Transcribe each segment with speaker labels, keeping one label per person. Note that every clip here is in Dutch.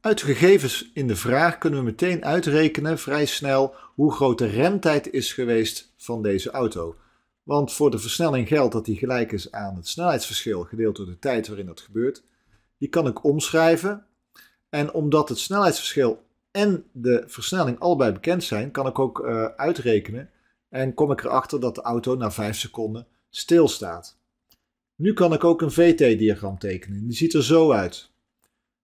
Speaker 1: Uit de gegevens in de vraag kunnen we meteen uitrekenen
Speaker 2: vrij snel hoe groot de remtijd is geweest van deze auto. Want voor de versnelling geldt dat die gelijk is aan het snelheidsverschil gedeeld door de tijd waarin dat gebeurt. Die kan ik omschrijven. En omdat het snelheidsverschil en de versnelling allebei bekend zijn, kan ik ook eh, uitrekenen en kom ik erachter dat de auto na 5 seconden stilstaat. Nu kan ik ook een VT-diagram tekenen. Die ziet er zo uit.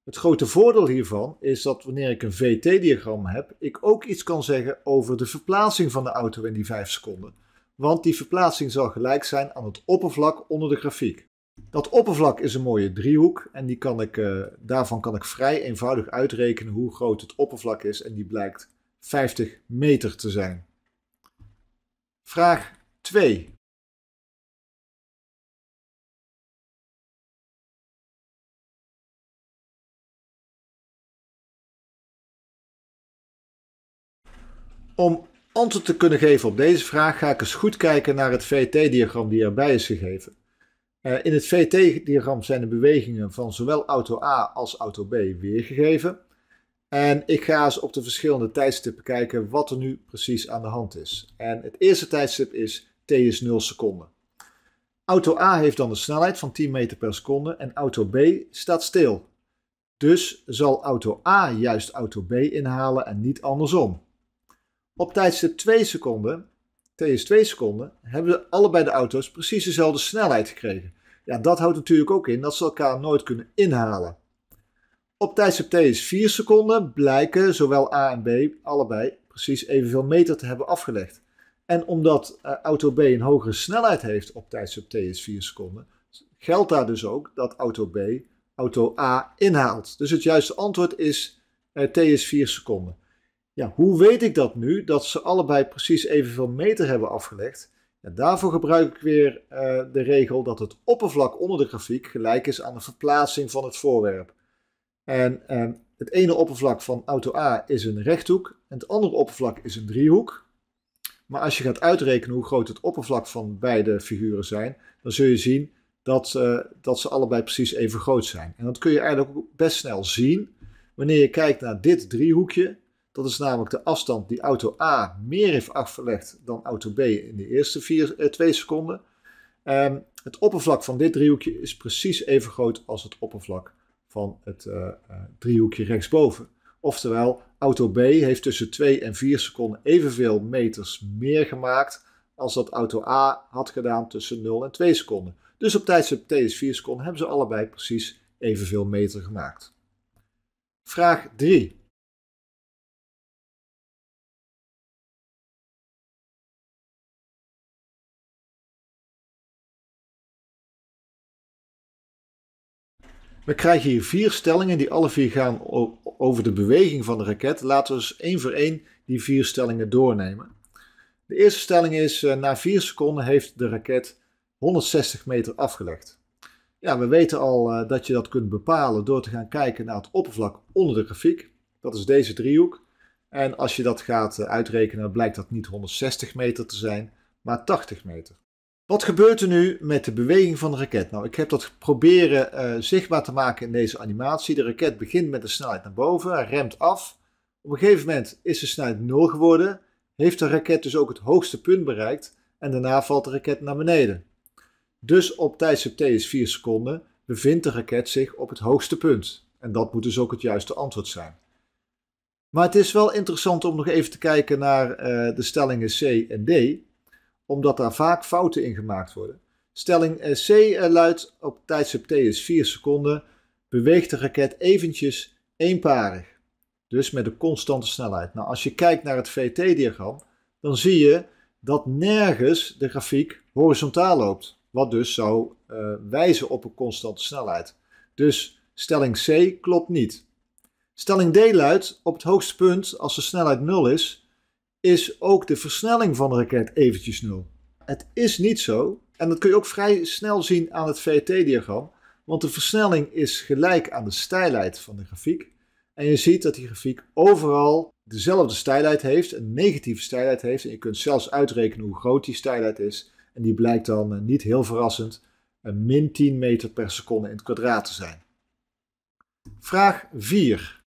Speaker 2: Het grote voordeel hiervan is dat wanneer ik een VT-diagram heb, ik ook iets kan zeggen over de verplaatsing van de auto in die 5 seconden. Want die verplaatsing zal gelijk zijn aan het oppervlak onder de grafiek. Dat oppervlak is een mooie driehoek en die kan ik, eh, daarvan kan ik vrij eenvoudig uitrekenen hoe groot het oppervlak is en die blijkt
Speaker 1: 50 meter te zijn. Vraag 2. Om antwoord te kunnen geven op deze vraag ga ik eens goed kijken naar het VT-diagram
Speaker 2: die erbij is gegeven. Eh, in het VT-diagram zijn de bewegingen van zowel auto A als auto B weergegeven. En ik ga eens op de verschillende tijdstippen kijken wat er nu precies aan de hand is. En het eerste tijdstip is t is 0 seconden. Auto A heeft dan een snelheid van 10 meter per seconde en auto B staat stil. Dus zal auto A juist auto B inhalen en niet andersom. Op tijdstip 2 seconden, t is 2 seconden, hebben ze allebei de auto's precies dezelfde snelheid gekregen. Ja, dat houdt natuurlijk ook in dat ze elkaar nooit kunnen inhalen. Op tijdstip t is 4 seconden blijken zowel A en B allebei precies evenveel meter te hebben afgelegd. En omdat eh, auto B een hogere snelheid heeft op tijdstip t is 4 seconden, geldt daar dus ook dat auto B auto A inhaalt. Dus het juiste antwoord is t is 4 seconden. Ja, hoe weet ik dat nu? Dat ze allebei precies evenveel meter hebben afgelegd. daarvoor gebruik ik weer eh, de regel dat het oppervlak onder de grafiek gelijk is aan de verplaatsing van het voorwerp. En ehm, het ene oppervlak van auto A is een rechthoek en het andere oppervlak is een driehoek. Maar als je gaat uitrekenen hoe groot het oppervlak van beide figuren zijn, dan zul je zien dat, eh, dat ze allebei precies even groot zijn. En dat kun je eigenlijk best snel zien wanneer je kijkt naar dit driehoekje dat is namelijk de afstand die auto A meer heeft afgelegd dan auto B in de eerste 2 eh, seconden. Ehm, het oppervlak van dit driehoekje is precies even groot als het oppervlak van het eh, eh, driehoekje rechtsboven. Oftewel, auto B heeft tussen 2 en 4 seconden evenveel meters meer gemaakt als dat auto A had gedaan tussen 0 en 2 seconden. Dus op tijdstip T is 4 seconden hebben ze allebei precies evenveel meter
Speaker 1: gemaakt. Vraag 3. We krijgen hier
Speaker 2: vier stellingen die alle vier gaan over de beweging van de raket. Laten we eens één voor één die vier stellingen doornemen. De eerste stelling is, eh, na vier seconden heeft de raket 160 meter afgelegd. Ja, we weten al eh, dat je dat kunt bepalen door te gaan kijken naar het oppervlak onder de grafiek. Dat is deze driehoek. En als je dat gaat eh, uitrekenen, blijkt dat niet 160 meter te zijn, maar 80 meter. Wat gebeurt er nu met de beweging van de raket? Nou, ik heb dat proberen eh, zichtbaar te maken in deze animatie. De raket begint met een snelheid naar boven, hij remt af. Op een gegeven moment is de snelheid nul geworden, heeft de raket dus ook het hoogste punt bereikt en daarna valt de raket naar beneden. Dus op tijdstip t is 4 seconden bevindt de raket zich op het hoogste punt. En dat moet dus ook het juiste antwoord zijn. Maar het is wel interessant om nog even te kijken naar eh, de stellingen C en D omdat daar vaak fouten in gemaakt worden. Stelling C luidt op tijdstip t is 4 seconden, beweegt de raket eventjes eenparig. Dus met een constante snelheid. Nou, als je kijkt naar het VT-diagram, dan zie je dat nergens de grafiek horizontaal loopt. Wat dus zou eh, wijzen op een constante snelheid. Dus stelling C klopt niet. Stelling D luidt, op het hoogste punt, als de snelheid 0 is, is ook de versnelling van de raket eventjes nul. Het is niet zo, en dat kun je ook vrij snel zien aan het VT-diagram, want de versnelling is gelijk aan de stijlheid van de grafiek. En je ziet dat die grafiek overal dezelfde stijlheid heeft, een negatieve stijlheid heeft. En je kunt zelfs uitrekenen hoe groot die stijlheid is. En die blijkt dan eh, niet heel verrassend een min 10 meter per seconde in het kwadraat te zijn.
Speaker 1: Vraag 4.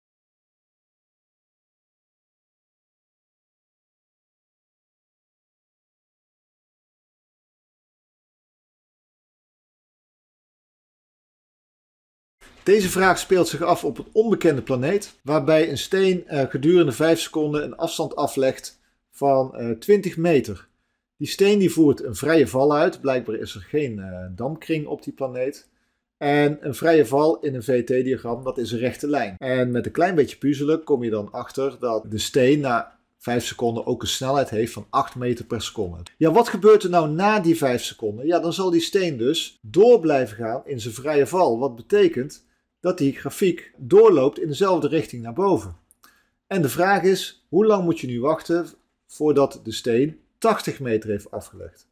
Speaker 1: Deze vraag speelt zich af op een onbekende planeet, waarbij een steen eh, gedurende 5 seconden een afstand
Speaker 2: aflegt van uh, eh, 20 meter. Die steen die voert een vrije val uit. Blijkbaar is er geen uh, eh, damkring op die planeet. En een vrije val in een VT-diagram, dat is een rechte lijn. En met een klein beetje puzzelen kom je dan achter dat de steen na 5 seconden ook een snelheid heeft van 8 meter per seconde. Ja, wat gebeurt er nou na die 5 seconden? Ja, dan zal die steen dus door blijven gaan in zijn vrije val. Wat betekent dat die grafiek doorloopt in dezelfde richting naar boven. En de vraag is, hoe lang moet je nu wachten voordat de steen 80 meter heeft afgelegd?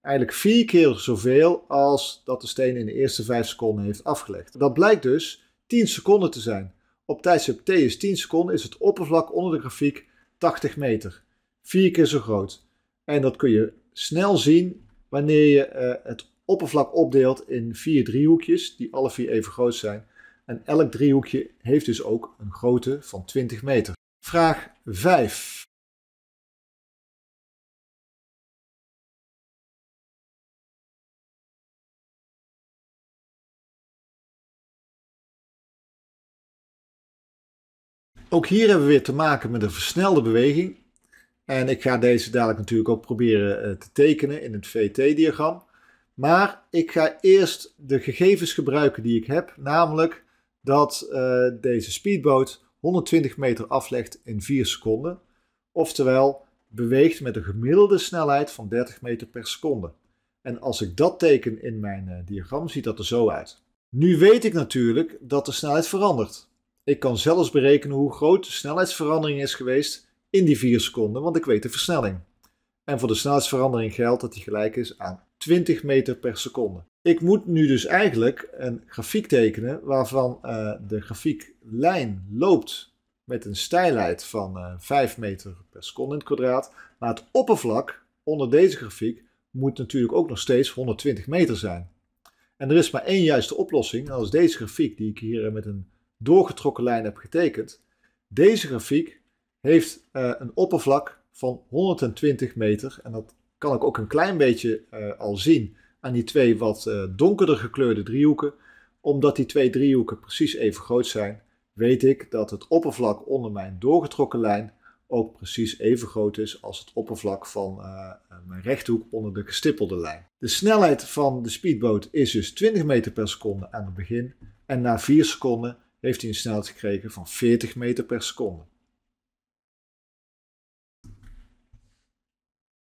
Speaker 2: Eigenlijk vier keer zoveel als dat de steen in de eerste 5 seconden heeft afgelegd. Dat blijkt dus 10 seconden te zijn. Op tijdstip t is 10 seconden, is het oppervlak onder de grafiek 80 meter. Vier keer zo groot. En dat kun je snel zien wanneer je eh, het oppervlak opdeelt in vier driehoekjes, die alle vier even groot zijn. En elk
Speaker 1: driehoekje heeft dus ook een grootte van 20 meter. Vraag 5. Ook hier hebben we weer te maken met een versnelde beweging.
Speaker 2: En ik ga deze dadelijk natuurlijk ook proberen eh, te tekenen in het VT-diagram. Maar ik ga eerst de gegevens gebruiken die ik heb, namelijk dat eh, deze speedboot 120 meter aflegt in 4 seconden. Oftewel beweegt met een gemiddelde snelheid van 30 meter per seconde. En als ik dat teken in mijn eh, diagram, ziet dat er zo uit. Nu weet ik natuurlijk dat de snelheid verandert. Ik kan zelfs berekenen hoe groot de snelheidsverandering is geweest in die 4 seconden, want ik weet de versnelling. En voor de snelheidsverandering geldt dat die gelijk is aan 20 meter per seconde. Ik moet nu dus eigenlijk een grafiek tekenen waarvan uh, de grafieklijn loopt met een stijlheid van 5 eh, meter per seconde in het kwadraat. Maar het oppervlak onder deze grafiek moet natuurlijk ook nog steeds 120 meter zijn. En er is maar één juiste oplossing. als deze grafiek die ik hier met een doorgetrokken lijn heb getekend. Deze grafiek heeft eh, een oppervlak van 120 meter en dat kan ik ook een klein beetje eh, al zien aan die twee wat eh, donkerder gekleurde driehoeken. Omdat die twee driehoeken precies even groot zijn, weet ik dat het oppervlak onder mijn doorgetrokken lijn ook precies even groot is als het oppervlak van eh, mijn rechthoek onder de gestippelde lijn. De snelheid van de speedboot is dus 20 meter per seconde aan het begin en na 4 seconden
Speaker 1: heeft hij een snelheid gekregen van 40 meter per seconde.